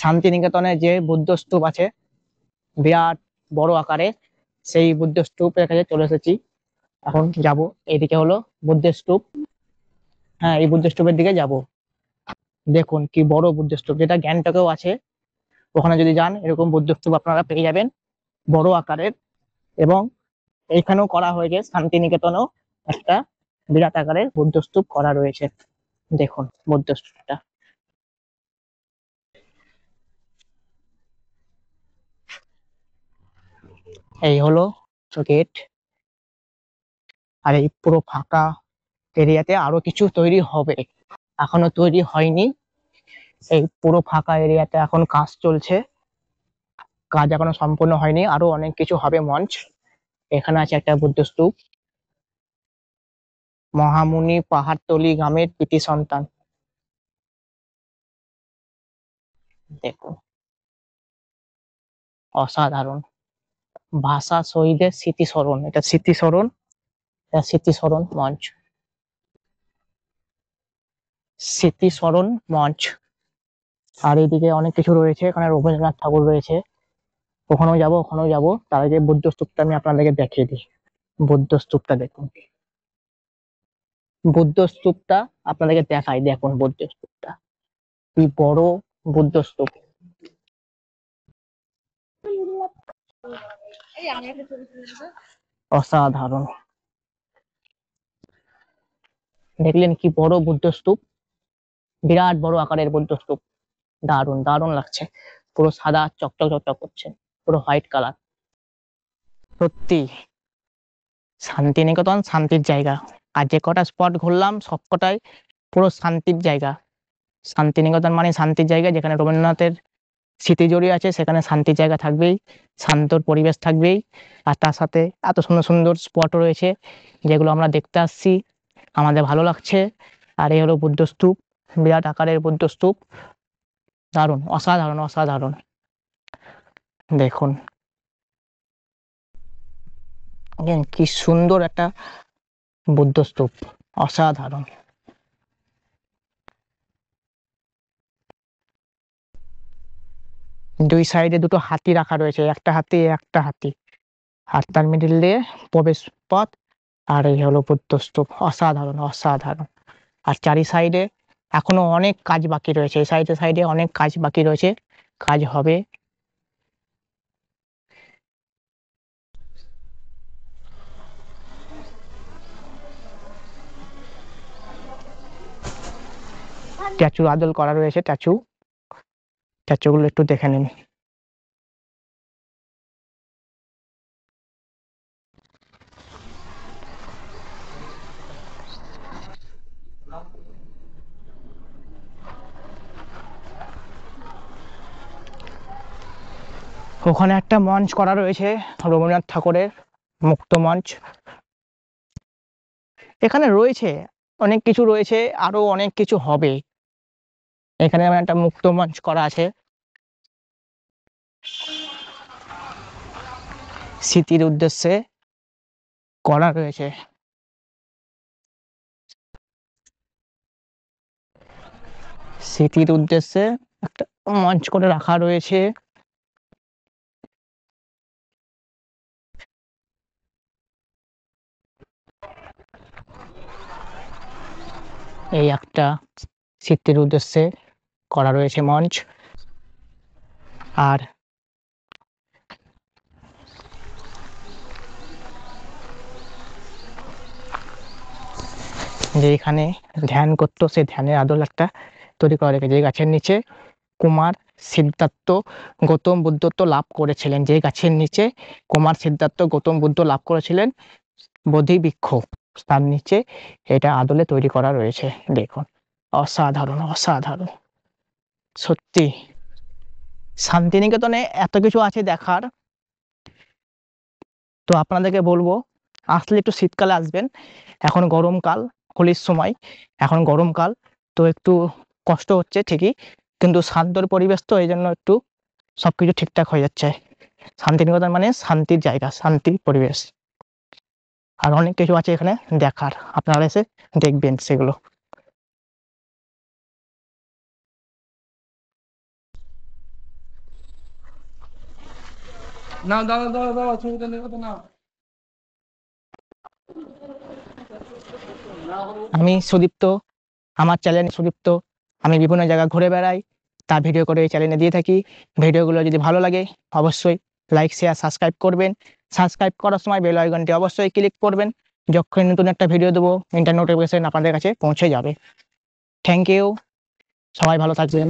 শান্তিনিকেতনে যে বুদ্ধ স্তূপ আছে বিরাট বড় আকারে সেই বুদ্ধ স্তূপের কাছে চলে এসেছি এখন যাব এইদিকে হলো বুদ্ধ স্তূপ হ্যাঁ এই বুদ্ধ স্তূপের দিকে যাব দেখুন কি বড় বুদ্ধ স্তূপ যেটা গ্যাংটকেও আছে ওখানে যদি যান এরকম বুদ্ধ স্তূপ আপনারা পেয়ে যাবেন বড় আকারের এবং এখানেও করা হয়েছে শান্তিনিকেতনেও একটা বিরাট আকারের বুদ্ধ স্তূপ করা রয়েছে দেখুন বুদ্ধ স্তূপটা এই হলো গেট আর এই পুরো ফাঁকা এরিয়াতে আরো কিছু তৈরি হবে এখনো তৈরি হয়নি এই পুরো ফাঁকা এরিয়াতে এখন কাজ চলছে কাজ এখনো সম্পূর্ণ হয়নি আরো অনেক কিছু হবে মঞ্চ এখানে আছে একটা বুদ্ধ স্তূপ মহামুনি পাহাড়তলি গ্রামের পিতি সন্তান দেখো অসাধারণ ভাষা শহীদের স্মৃতিস্মরণ এটা স্মৃতিস্মরণ এটা স্মৃতিস্মরণ মঞ্চ স্মৃতিস্মরণ মঞ্চ আর এইদিকে অনেক কিছু রয়েছে এখানে রবীন্দ্রনাথ ঠাকুর রয়েছে ওখানেও যাব ওখানেও যাব তার আগে বৌদ্ধ স্তূপটা আমি আপনাদেরকে দেখিয়ে দিই বৌদ্ধ স্তূপটা দেখুন বৌদ্ধ স্তূপটা আপনাদেরকে দেখাই দেখুন বৌদ্ধ স্তূপটা কি বড় বৌদ্ধ স্তূপ অসাধারণ দেখলেন কি বড় বুদ্ধ স্তূপ বিরাট বড় আকারের বুদ্ধ স্তূপ দারুণ দারুণ লাগছে পুরো সাদা চকচক চকচক করছে পুরো হোয়াইট কালার সত্যি শান্তিনিকেতন শান্তির জায়গা আর যে কটা স্পট ঘুরলাম সবকটাই পুরো শান্তির জায়গা শান্তিনিকেতন মানে শান্তির জায়গা যেখানে রবীন্দ্রনাথের স্মৃতি জড়িয়ে আছে সেখানে শান্তি জায়গা থাকবেই শান্তর পরিবেশ থাকবেই আর তার সাথে এত সুন্দর সুন্দর স্পট রয়েছে যেগুলো আমরা দেখতে আসছি আমাদের ভালো লাগছে আর এই হলো বুদ্ধস্তূপ বিরাট আকারের বুদ্ধস্তূপ দারুণ অসাধারণ অসাধারণ দেখুন কি সুন্দর একটা বুদ্ধস্তূপ অসাধারণ দুই সাইডে দুটো হাতি রাখা রয়েছে একটা হাতি একটা হাতি আর তার মিডিল দিয়ে প্রবেশ পথ আর এই হলো বুদ্ধস্তূপ অসাধারণ অসাধারণ আর চারি সাইডে এখনো অনেক কাজ বাকি রয়েছে এই সাইডে সাইডে অনেক কাজ বাকি রয়েছে কাজ হবে স্ট্যাচু আদল করা রয়েছে স্ট্যাচু স্ট্যাচুগুলো একটু দেখে নিন ওখানে একটা মঞ্চ করা রয়েছে রবীন্দ্রনাথ ঠাকুরের মুক্ত মঞ্চ এখানে রয়েছে অনেক কিছু রয়েছে আরো অনেক কিছু হবে এখানে একটা মুক্ত মঞ্চ করা আছে স্মৃতির উদ্দেশ্যে করা রয়েছে স্মৃতির উদ্দেশ্যে একটা মঞ্চ করে রাখা রয়েছে এই একটা স্মৃতির উদ্দেশ্যে করা রয়েছে মঞ্চ আর যে এখানে ধ্যান করতো সে ধ্যানের আদল একটা তৈরি করা রেখেছে যে গাছের নিচে কুমার সিদ্ধার্থ গৌতম বুদ্ধত্ব লাভ করেছিলেন যে গাছের নিচে কুমার সিদ্ধার্থ গৌতম বুদ্ধ লাভ করেছিলেন বোধি বৃক্ষ তার নিচে এটা আদলে তৈরি করা রয়েছে দেখুন অসাধারণ অসাধারণ সত্যি শান্তিনিকেতনে এত কিছু আছে দেখার তো আপনাদেরকে বলবো আসলে একটু শীতকালে আসবেন এখন গরমকাল হোলির সময় এখন গরমকাল তো একটু কষ্ট হচ্ছে ঠিকই কিন্তু শান্তর পরিবেশ তো এই জন্য একটু সব কিছু ঠিকঠাক হয়ে যাচ্ছে শান্তিনিকেতন মানে শান্তির জায়গা শান্তির পরিবেশ আর অনেক কিছু আছে এখানে দেখার আপনারা এসে দেখবেন সেগুলো না দাদা দাদা দাদা ছবিটা নেই না আমি সুদীপ্ত আমার চ্যানেল সুদীপ্ত আমি বিভিন্ন জায়গা ঘুরে বেড়াই তার ভিডিও করে এই চ্যানেলে দিয়ে থাকি ভিডিওগুলো যদি ভালো লাগে অবশ্যই লাইক শেয়ার সাবস্ক্রাইব করবেন সাবস্ক্রাইব করার সময় বেল আইকনটি অবশ্যই ক্লিক করবেন যখন নতুন একটা ভিডিও দেবো ইন্টারনেট নোটিফিকেশন আপনাদের কাছে পৌঁছে যাবে থ্যাংক ইউ সবাই ভালো থাকবেন